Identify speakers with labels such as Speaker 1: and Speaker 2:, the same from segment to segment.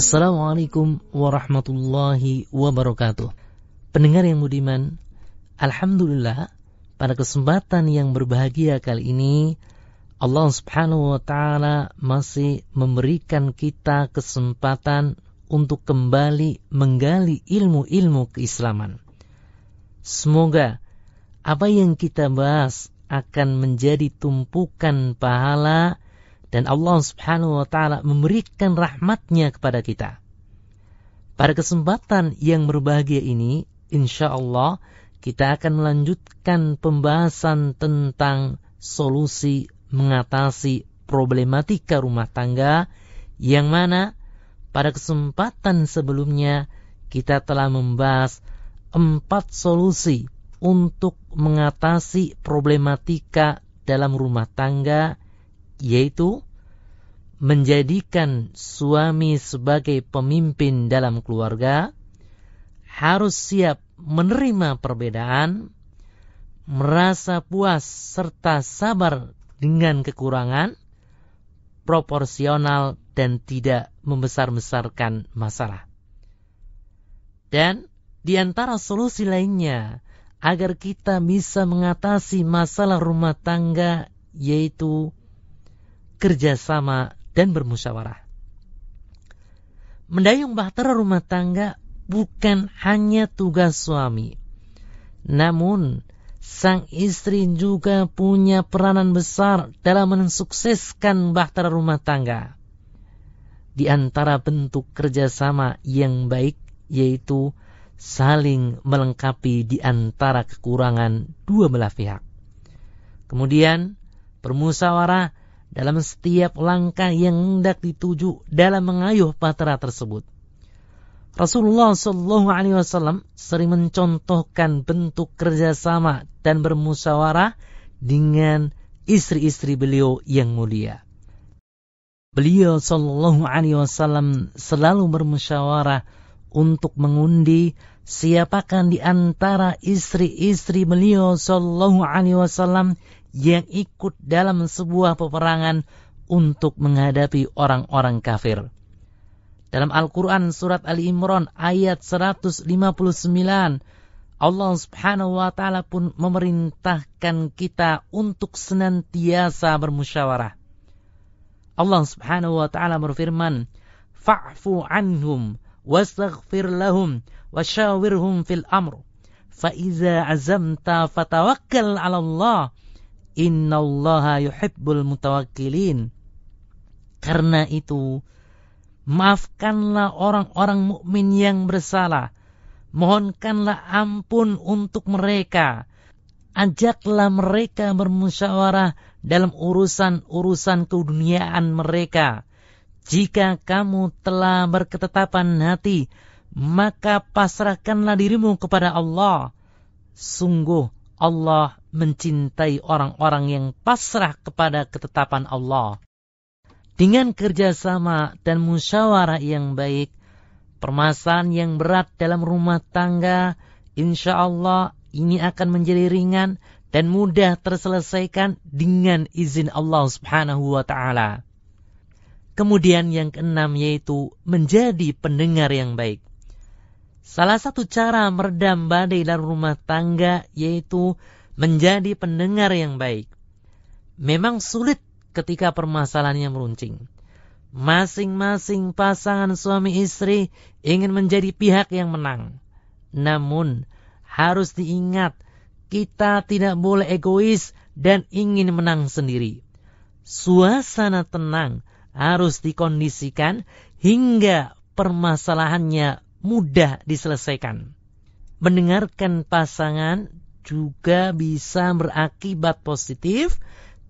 Speaker 1: Assalamualaikum warahmatullahi wabarakatuh. Pendengar yang budiman, alhamdulillah pada kesempatan yang berbahagia kali ini Allah Subhanahu wa taala masih memberikan kita kesempatan untuk kembali menggali ilmu-ilmu keislaman. Semoga apa yang kita bahas akan menjadi tumpukan pahala dan Allah Subhanahu wa taala memberikan rahmatnya kepada kita. Pada kesempatan yang berbahagia ini, insya Allah kita akan melanjutkan pembahasan tentang solusi mengatasi problematika rumah tangga yang mana pada kesempatan sebelumnya kita telah membahas empat solusi untuk mengatasi problematika dalam rumah tangga yaitu menjadikan suami sebagai pemimpin dalam keluarga harus siap menerima perbedaan, merasa puas serta sabar dengan kekurangan, proporsional dan tidak membesar-besarkan masalah. Dan di antara solusi lainnya agar kita bisa mengatasi masalah rumah tangga yaitu kerjasama, dan bermusyawarah. Mendayung bahtera rumah tangga bukan hanya tugas suami, namun sang istri juga punya peranan besar dalam mensukseskan bahtera rumah tangga. Di antara bentuk kerjasama yang baik yaitu saling melengkapi di antara kekurangan dua belah pihak. Kemudian, bermusyawarah dalam setiap langkah yang hendak dituju dalam mengayuh patra tersebut. Rasulullah Shallallahu Alaihi Wasallam sering mencontohkan bentuk kerjasama dan bermusyawarah dengan istri-istri beliau yang mulia. Beliau Shallallahu Alaihi Wasallam selalu bermusyawarah untuk mengundi siapakah di antara istri-istri beliau Shallallahu Alaihi Wasallam yang ikut dalam sebuah peperangan untuk menghadapi orang-orang kafir. Dalam Al-Quran surat Ali Imran ayat 159, Allah subhanahu wa ta'ala pun memerintahkan kita untuk senantiasa bermusyawarah. Allah subhanahu wa ta'ala berfirman, Fa'fu anhum, wastaghfir lahum, wasyawirhum fil amr. Fa'iza azamta fatawakkal ala Allah, Innallaha yuhibbul mutawakkilin. Karena itu, maafkanlah orang-orang mukmin yang bersalah. Mohonkanlah ampun untuk mereka. Ajaklah mereka bermusyawarah dalam urusan-urusan keduniaan mereka. Jika kamu telah berketetapan hati, maka pasrahkanlah dirimu kepada Allah. Sungguh, Allah mencintai orang-orang yang pasrah kepada ketetapan Allah. Dengan kerjasama dan musyawarah yang baik, permasalahan yang berat dalam rumah tangga, insya Allah ini akan menjadi ringan dan mudah terselesaikan dengan izin Allah subhanahu wa ta'ala. Kemudian yang keenam yaitu menjadi pendengar yang baik. Salah satu cara meredam badai dalam rumah tangga yaitu menjadi pendengar yang baik. Memang sulit ketika permasalahannya meruncing. Masing-masing pasangan suami istri ingin menjadi pihak yang menang. Namun, harus diingat, kita tidak boleh egois dan ingin menang sendiri. Suasana tenang harus dikondisikan hingga permasalahannya mudah diselesaikan. Mendengarkan pasangan juga bisa berakibat positif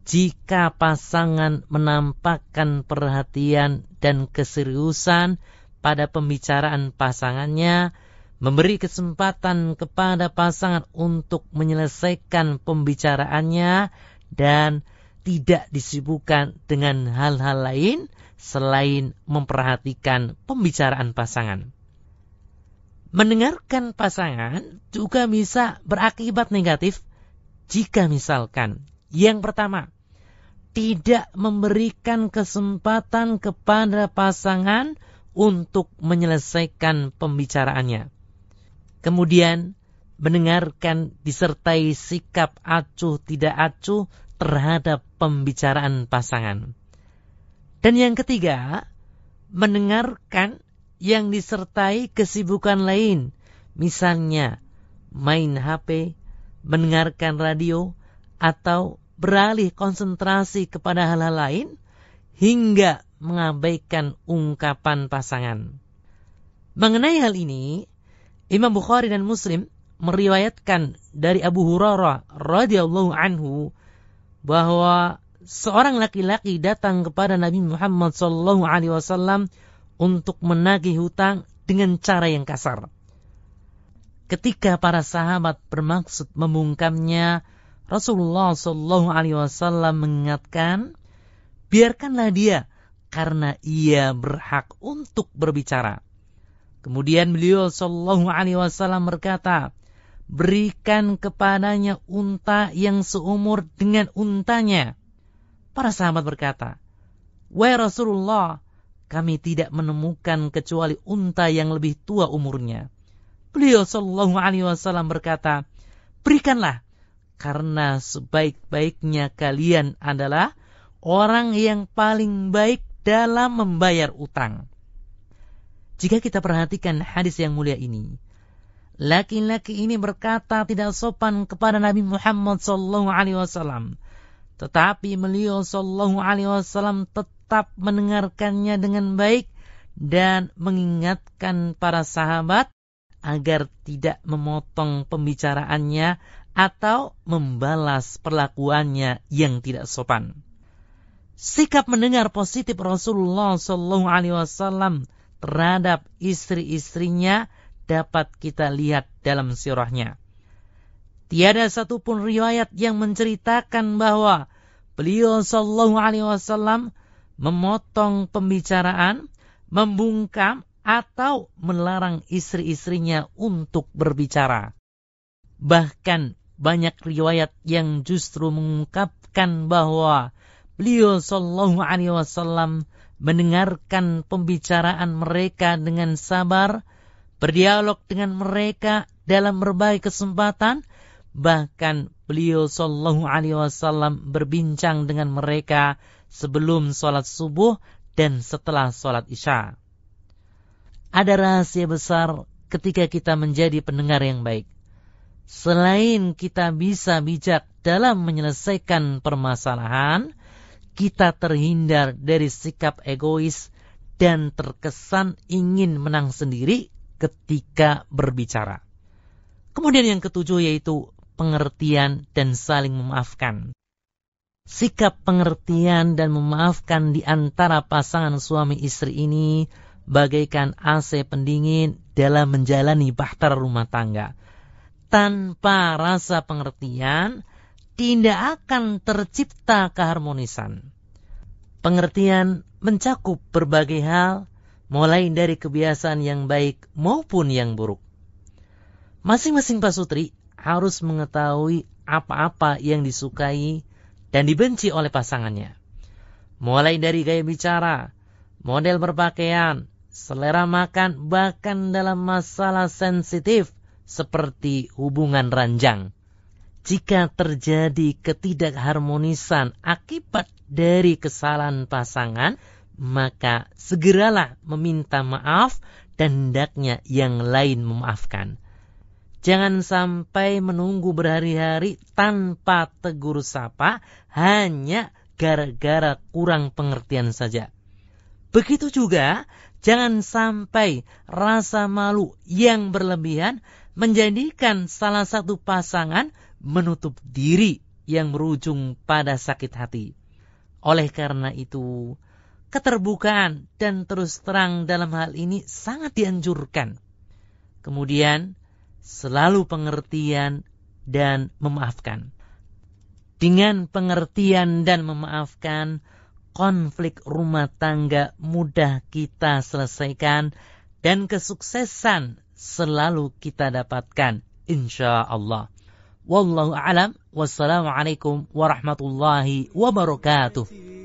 Speaker 1: jika pasangan menampakkan perhatian dan keseriusan pada pembicaraan pasangannya, memberi kesempatan kepada pasangan untuk menyelesaikan pembicaraannya dan tidak disibukkan dengan hal-hal lain selain memperhatikan pembicaraan pasangan mendengarkan pasangan juga bisa berakibat negatif jika misalkan yang pertama tidak memberikan kesempatan kepada pasangan untuk menyelesaikan pembicaraannya. Kemudian mendengarkan disertai sikap acuh tidak acuh terhadap pembicaraan pasangan. Dan yang ketiga, mendengarkan yang disertai kesibukan lain, misalnya main HP, mendengarkan radio, atau beralih konsentrasi kepada hal-hal lain hingga mengabaikan ungkapan pasangan. Mengenai hal ini, Imam Bukhari dan Muslim meriwayatkan dari Abu Hurairah radhiyallahu anhu bahwa seorang laki-laki datang kepada Nabi Muhammad sallallahu alaihi wasallam untuk menagih hutang dengan cara yang kasar. Ketika para sahabat bermaksud membungkamnya, Rasulullah Shallallahu Alaihi Wasallam mengingatkan, biarkanlah dia karena ia berhak untuk berbicara. Kemudian beliau Shallallahu Alaihi Wasallam berkata, berikan kepadanya unta yang seumur dengan untanya. Para sahabat berkata, Wahai Rasulullah, kami tidak menemukan kecuali unta yang lebih tua umurnya. Beliau sallallahu Alaihi Wasallam berkata, berikanlah karena sebaik-baiknya kalian adalah orang yang paling baik dalam membayar utang. Jika kita perhatikan hadis yang mulia ini, laki-laki ini berkata tidak sopan kepada Nabi Muhammad sallallahu Alaihi Wasallam, tetapi beliau sallallahu Alaihi Wasallam tetap tetap mendengarkannya dengan baik dan mengingatkan para sahabat agar tidak memotong pembicaraannya atau membalas perlakuannya yang tidak sopan. Sikap mendengar positif Rasulullah Shallallahu Alaihi Wasallam terhadap istri-istrinya dapat kita lihat dalam sirahnya. Tiada satupun riwayat yang menceritakan bahwa beliau Shallallahu Alaihi Wasallam memotong pembicaraan, membungkam, atau melarang istri-istrinya untuk berbicara. Bahkan banyak riwayat yang justru mengungkapkan bahwa beliau sallallahu Alaihi Wasallam mendengarkan pembicaraan mereka dengan sabar, berdialog dengan mereka dalam berbagai kesempatan, bahkan beliau sallallahu Alaihi Wasallam berbincang dengan mereka sebelum sholat subuh dan setelah sholat isya. Ada rahasia besar ketika kita menjadi pendengar yang baik. Selain kita bisa bijak dalam menyelesaikan permasalahan, kita terhindar dari sikap egois dan terkesan ingin menang sendiri ketika berbicara. Kemudian yang ketujuh yaitu pengertian dan saling memaafkan sikap pengertian dan memaafkan di antara pasangan suami istri ini bagaikan AC pendingin dalam menjalani bahtera rumah tangga. Tanpa rasa pengertian, tidak akan tercipta keharmonisan. Pengertian mencakup berbagai hal, mulai dari kebiasaan yang baik maupun yang buruk. Masing-masing pasutri harus mengetahui apa-apa yang disukai dan dibenci oleh pasangannya. Mulai dari gaya bicara, model berpakaian, selera makan, bahkan dalam masalah sensitif seperti hubungan ranjang. Jika terjadi ketidakharmonisan akibat dari kesalahan pasangan, maka segeralah meminta maaf dan hendaknya yang lain memaafkan. Jangan sampai menunggu berhari-hari tanpa tegur sapa hanya gara-gara kurang pengertian saja. Begitu juga, jangan sampai rasa malu yang berlebihan menjadikan salah satu pasangan menutup diri yang berujung pada sakit hati. Oleh karena itu, keterbukaan dan terus terang dalam hal ini sangat dianjurkan. Kemudian, selalu pengertian dan memaafkan. Dengan pengertian dan memaafkan, konflik rumah tangga mudah kita selesaikan dan kesuksesan selalu kita dapatkan insya Allah. Wallahu alam. Wassalamualaikum warahmatullahi wabarakatuh.